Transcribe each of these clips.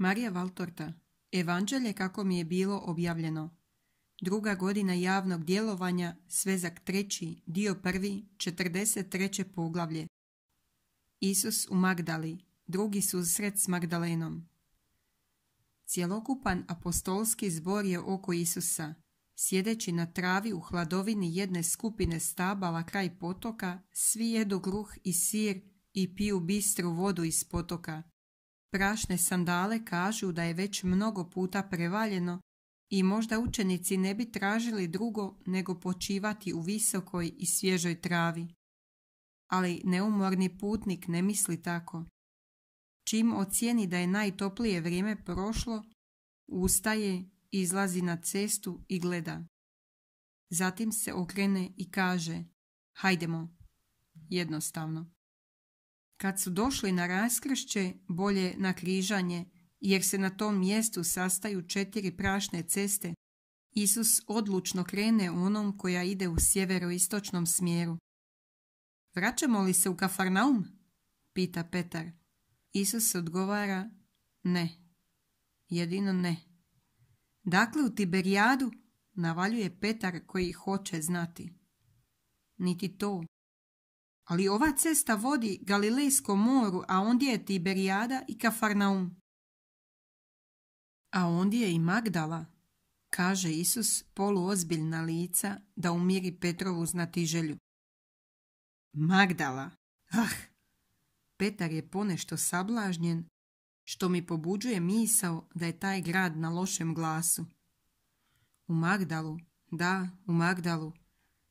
Marija Valtorta Evanđelje kako mi je bilo objavljeno Druga godina javnog djelovanja Svezak treći, dio prvi, 43. poglavlje Isus u Magdali Drugi susret s Magdalenom Cjelokupan apostolski zbor je oko Isusa Sjedeći na travi u hladovini jedne skupine stabala kraj potoka, svi jedu kruh i sir i piju bistru vodu iz potoka. Prašne sandale kažu da je već mnogo puta prevaljeno i možda učenici ne bi tražili drugo nego počivati u visokoj i svježoj travi. Ali neumorni putnik ne misli tako. Čim ocijeni da je najtoplije vrijeme prošlo, ustaje, izlazi na cestu i gleda. Zatim se okrene i kaže, hajdemo, jednostavno. Kad su došli na raskršće, bolje na križanje, jer se na tom mjestu sastaju četiri prašne ceste, Isus odlučno krene onom koja ide u sjeveroistočnom smjeru. Vraćamo li se u Kafarnaum? pita Petar. Isus odgovara ne. Jedino ne. Dakle u Tiberijadu navaljuje Petar koji hoće znati. Niti to ali ova cesta vodi Galilejskom moru, a ondje je Tiberijada i Kafarnaum. A ondje je i Magdala, kaže Isus poluozbiljna lica da umiri Petrovu znatiželju. Magdala, ah! Petar je ponešto sablažnjen, što mi pobuđuje misao da je taj grad na lošem glasu. U Magdalu, da, u Magdalu,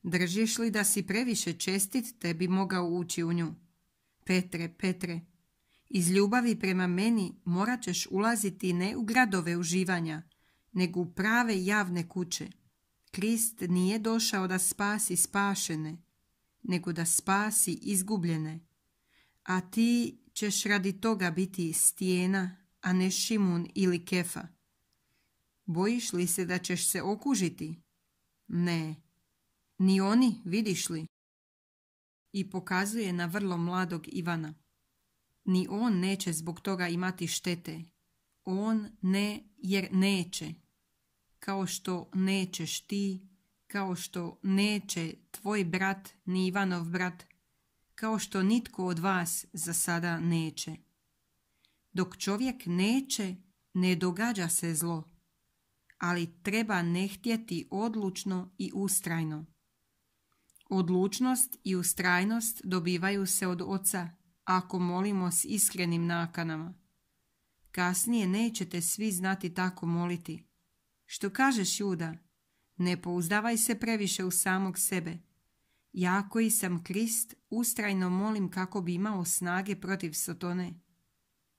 Držiš li da si previše čestit, te bi mogao ući u nju. Petre, Petre, iz ljubavi prema meni morat ćeš ulaziti ne u gradove uživanja, nego u prave javne kuće. Krist nije došao da spasi spašene, nego da spasi izgubljene. A ti ćeš radi toga biti stijena, a ne šimun ili kefa. Bojiš li se da ćeš se okužiti? Ne, ni oni, vidiš li? I pokazuje na vrlo mladog Ivana. Ni on neće zbog toga imati štete. On ne, jer neće. Kao što nećeš ti, kao što neće tvoj brat ni Ivanov brat, kao što nitko od vas za sada neće. Dok čovjek neće, ne događa se zlo, ali treba ne htjeti odlučno i ustrajno. Odlučnost i ustrajnost dobivaju se od oca ako molimo s iskrenim nakanama. Kasnije nećete svi znati tako moliti. Što kažeš Juda? Ne pouzdavaj se previše u samog sebe. Ja koji sam Krist ustrajno molim kako bi imao snage protiv Sotone.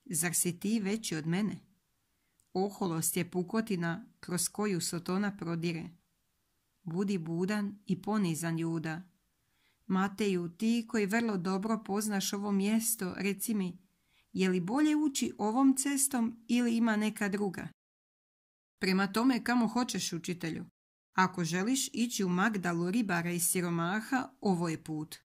Zar si ti veći od mene? Oholost je pukotina kroz koju Sotona prodire budi budan i ponizan juda. Mateju, ti koji vrlo dobro poznaš ovo mjesto, reci mi, je li bolje ući ovom cestom ili ima neka druga? Prema tome kamo hoćeš učitelju. Ako želiš ići u Magdalu ribara i siromaha, ovo je put.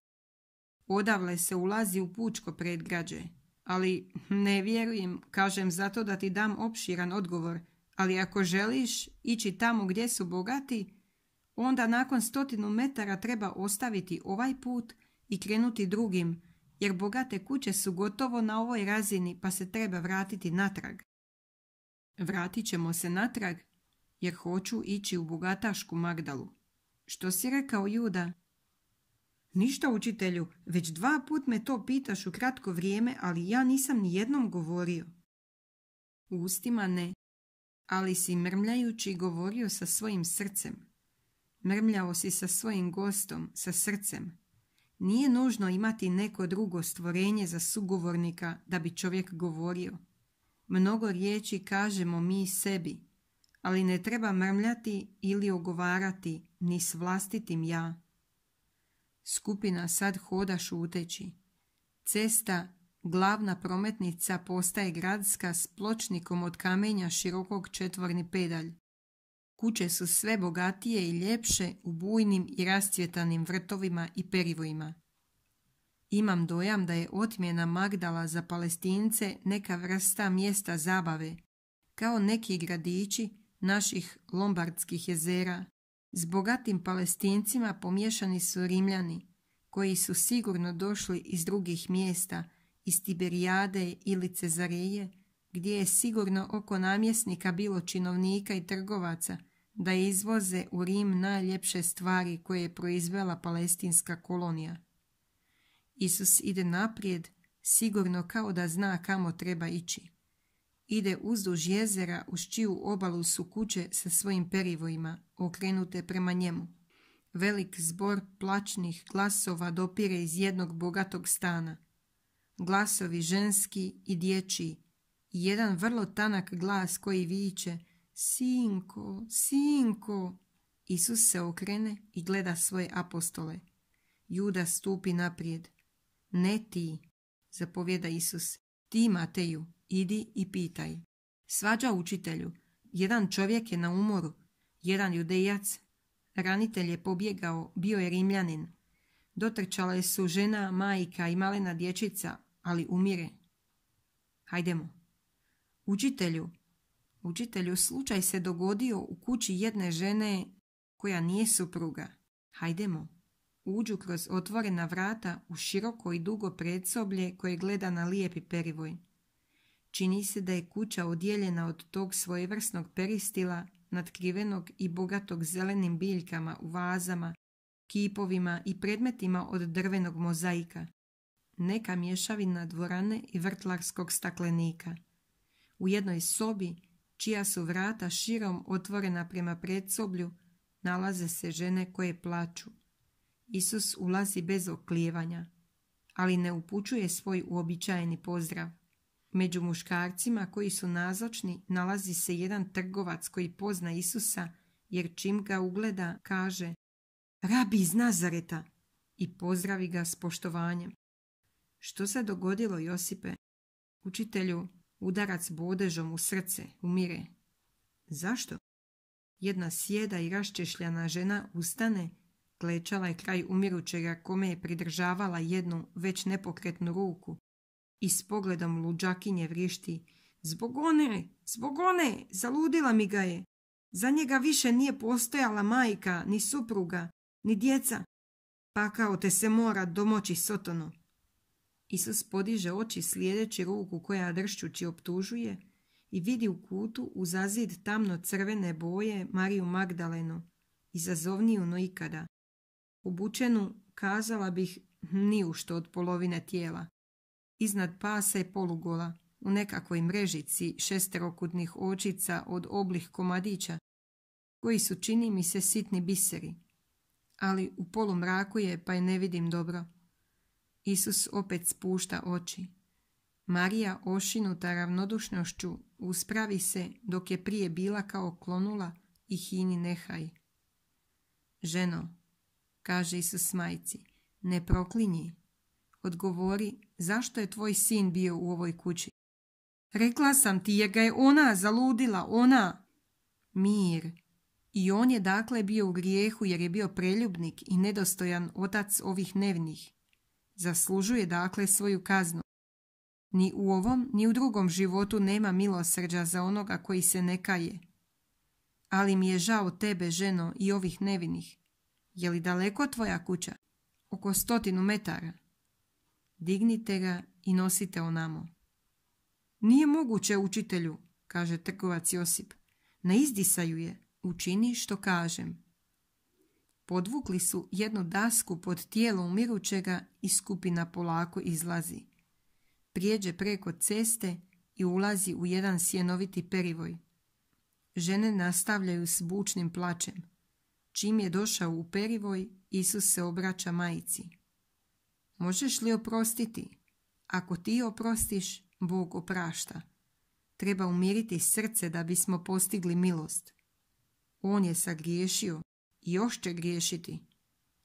Odavle se ulazi u pučko predgrađe, ali ne vjerujem, kažem zato da ti dam opširan odgovor, ali ako želiš ići tamo gdje su bogati, Onda nakon stotinu metara treba ostaviti ovaj put i krenuti drugim, jer bogate kuće su gotovo na ovoj razini pa se treba vratiti natrag. Vratit ćemo se natrag jer hoću ići u bogatašku Magdalu. Što si rekao Juda? Ništa učitelju, već dva put me to pitaš u kratko vrijeme, ali ja nisam ni jednom govorio. Ustima ne, ali si mrmljajući govorio sa svojim srcem. Mrmljao si sa svojim gostom, sa srcem. Nije nužno imati neko drugo stvorenje za sugovornika da bi čovjek govorio. Mnogo riječi kažemo mi sebi, ali ne treba mrmljati ili ogovarati ni s vlastitim ja. Skupina sad hoda šuteći. Cesta, glavna prometnica, postaje gradska s pločnikom od kamenja širokog četvorni pedalj. Kuće su sve bogatije i ljepše u bujnim i rascvjetanim vrtovima i perivojima. Imam dojam da je otmjena Magdala za palestince neka vrsta mjesta zabave, kao neki gradići naših lombardskih jezera. S bogatim palestincima pomiješani su rimljani, koji su sigurno došli iz drugih mjesta, iz Tiberijade ili Cezareje, gdje je sigurno oko namjesnika bilo činovnika i trgovaca da izvoze u Rim najljepše stvari koje je proizvela palestinska kolonija. Isus ide naprijed, sigurno kao da zna kamo treba ići. Ide uzduž jezera uz čiju obalu su kuće sa svojim perivojima, okrenute prema njemu. Velik zbor plačnih glasova dopire iz jednog bogatog stana. Glasovi ženski i dječji, jedan vrlo tanak glas koji viče Sinko, sinko! Isus se okrene i gleda svoje apostole. Juda stupi naprijed. Ne ti, zapovjeda Isus. Ti, Mateju, idi i pitaj. Svađa učitelju. Jedan čovjek je na umoru. Jedan judejac. Ranitelj je pobjegao, bio je rimljanin. je su žena, majka i malena dječica, ali umire. Hajdemo. Učitelju, učitelju, slučaj se dogodio u kući jedne žene koja nije supruga. Hajdemo. Uđu kroz otvorena vrata u široko i dugo predsoblje koje gleda na lijepi perivoj. Čini se da je kuća odjeljena od tog svojevrsnog peristila, nadkrivenog i bogatog zelenim biljkama u vazama, kipovima i predmetima od drvenog mozaika. Neka mješavina dvorane i vrtlarskog staklenika – u jednoj sobi čija su vrata širom otvorena prema predsoblju nalaze se žene koje plaču. Isus ulazi bez oklijevanja, ali ne upućuje svoj uobičajeni pozdrav. Među muškarcima koji su nazočni nalazi se jedan trgovac koji pozna Isusa jer čim ga ugleda kaže Rabi iz Nazareta i pozdravi ga s poštovanjem. Što se dogodilo Josipe? Učitelju, Udarac bodežom u srce umire. Zašto? Jedna sjeda i raščešljana žena ustane, klečala je kraj umirućega kome je pridržavala jednu već nepokretnu ruku i s pogledom luđakinje vrišti Zbog one, zbog one, zaludila mi ga je. Za njega više nije postojala majka, ni supruga, ni djeca. Pakao te se mora domoći sotono. Isus podiže oči sljedeći ruku koja dršćući optužuje i vidi u kutu u zazid tamno crvene boje Mariju Magdalenu, izazovniju no ikada. Obučenu, kazala bih, što od polovine tijela. Iznad pasa je polugola, u nekakvoj mrežici šesterokutnih očica od oblih komadića, koji su čini mi se sitni biseri. Ali u mraku je, pa je ne vidim dobro. Isus opet spušta oči. Marija, ošinuta ravnodušnošću, uspravi se dok je prije bila kao klonula i hini nehaj. Ženo, kaže Isus majci, ne proklinji. Odgovori, zašto je tvoj sin bio u ovoj kući? Rekla sam ti jer ga je ona zaludila, ona. Mir. I on je dakle bio u grijehu jer je bio preljubnik i nedostojan otac ovih nevnih. Zaslužuje dakle svoju kaznu. Ni u ovom, ni u drugom životu nema milosrđa za onoga koji se ne kaje. Ali mi je žao tebe, ženo, i ovih nevinih. Je li daleko tvoja kuća? Oko stotinu metara. Dignite ga i nosite onamo. Nije moguće, učitelju, kaže trgovac Josip. Na izdisaju je. Učini što kažem. Podvukli su jednu dasku pod tijelo umirućega i skupina polako izlazi. Prijeđe preko ceste i ulazi u jedan sjenoviti perivoj. Žene nastavljaju s bučnim plačem. Čim je došao u perivoj, Isus se obraća majici. Možeš li oprostiti? Ako ti oprostiš, Bog oprašta. Treba umiriti srce da bismo postigli milost. On je sagriješio, još će griješiti.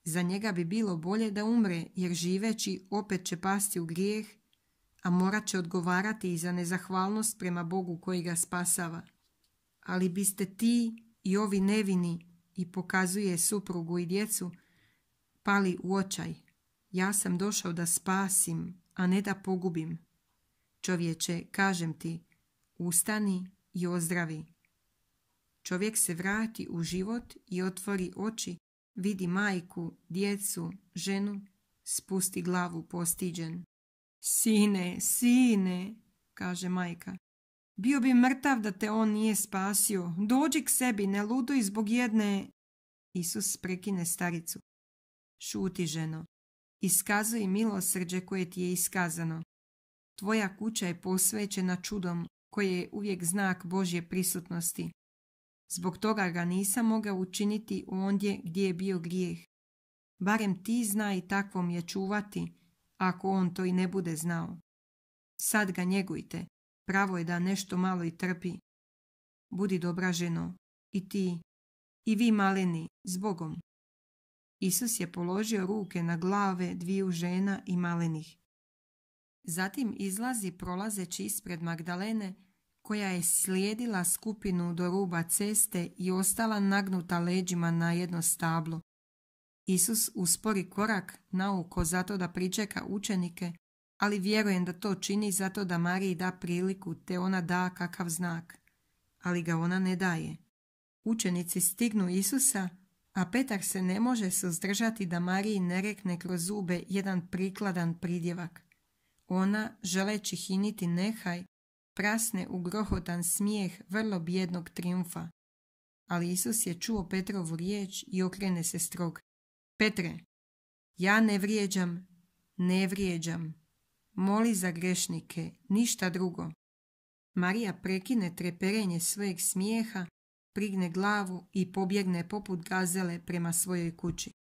Za njega bi bilo bolje da umre, jer živeći opet će pasti u grijeh, a morat će odgovarati i za nezahvalnost prema Bogu koji ga spasava. Ali biste ti i ovi nevini, i pokazuje suprugu i djecu, pali u očaj. Ja sam došao da spasim, a ne da pogubim. Čovječe, kažem ti, ustani i ozdravi. Čovjek se vrati u život i otvori oči, vidi majku, djecu, ženu, spusti glavu postiđen. Sine, sine, kaže majka, bio bi mrtav da te on nije spasio. Dođi k sebi, ne luduj zbog jedne... Isus prekine staricu. Šuti, ženo. Iskazuj milosrđe koje ti je iskazano. Tvoja kuća je posvećena čudom koje je uvijek znak Božje prisutnosti. Zbog toga ga nisam mogao učiniti ondje gdje je bio grijeh. Barem ti zna i takvom je čuvati, ako on to i ne bude znao. Sad ga njegujte, pravo je da nešto malo i trpi. Budi dobra ženo, i ti, i vi maleni, zbogom. Isus je položio ruke na glave dviju žena i malenih. Zatim izlazi prolazeći ispred Magdalene koja je slijedila skupinu do ruba ceste i ostala nagnuta leđima na jedno stablo. Isus uspori korak nauko zato da pričeka učenike, ali vjerujem da to čini zato da Mariji da priliku te ona da kakav znak, ali ga ona ne daje. Učenici stignu Isusa, a Petar se ne može suzdržati da Mariji ne rekne kroz zube jedan prikladan pridjevak. Ona, želeći hiniti nehaj, prasne u grohotan smijeh vrlo bijednog triumfa. Ali Isus je čuo Petrovu riječ i okrene se strog. Petre, ja ne vrijeđam, ne vrijeđam. Moli za grešnike, ništa drugo. Marija prekine treperenje svojeg smijeha, prigne glavu i pobjegne poput gazele prema svojoj kući.